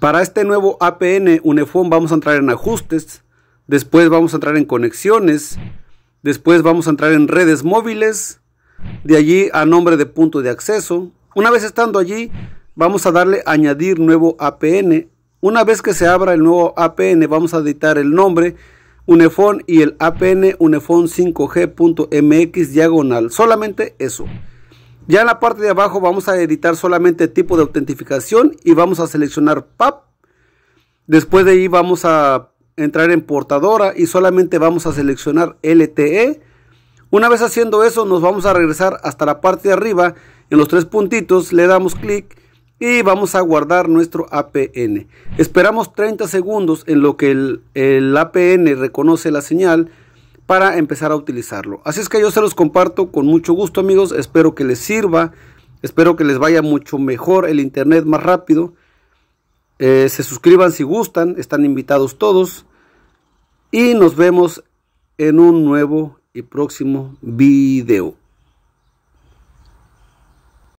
Para este nuevo APN UNEFON vamos a entrar en ajustes, después vamos a entrar en conexiones, después vamos a entrar en redes móviles, de allí a nombre de punto de acceso. Una vez estando allí, vamos a darle añadir nuevo APN. Una vez que se abra el nuevo APN, vamos a editar el nombre UNEFON y el APN UNEFON 5G.mx diagonal. Solamente eso. Ya en la parte de abajo vamos a editar solamente tipo de autentificación y vamos a seleccionar PAP. Después de ahí vamos a entrar en portadora y solamente vamos a seleccionar LTE. Una vez haciendo eso nos vamos a regresar hasta la parte de arriba. En los tres puntitos le damos clic y vamos a guardar nuestro APN. Esperamos 30 segundos en lo que el, el APN reconoce la señal para empezar a utilizarlo. Así es que yo se los comparto con mucho gusto amigos, espero que les sirva, espero que les vaya mucho mejor el internet más rápido. Eh, se suscriban si gustan, están invitados todos y nos vemos en un nuevo y próximo video.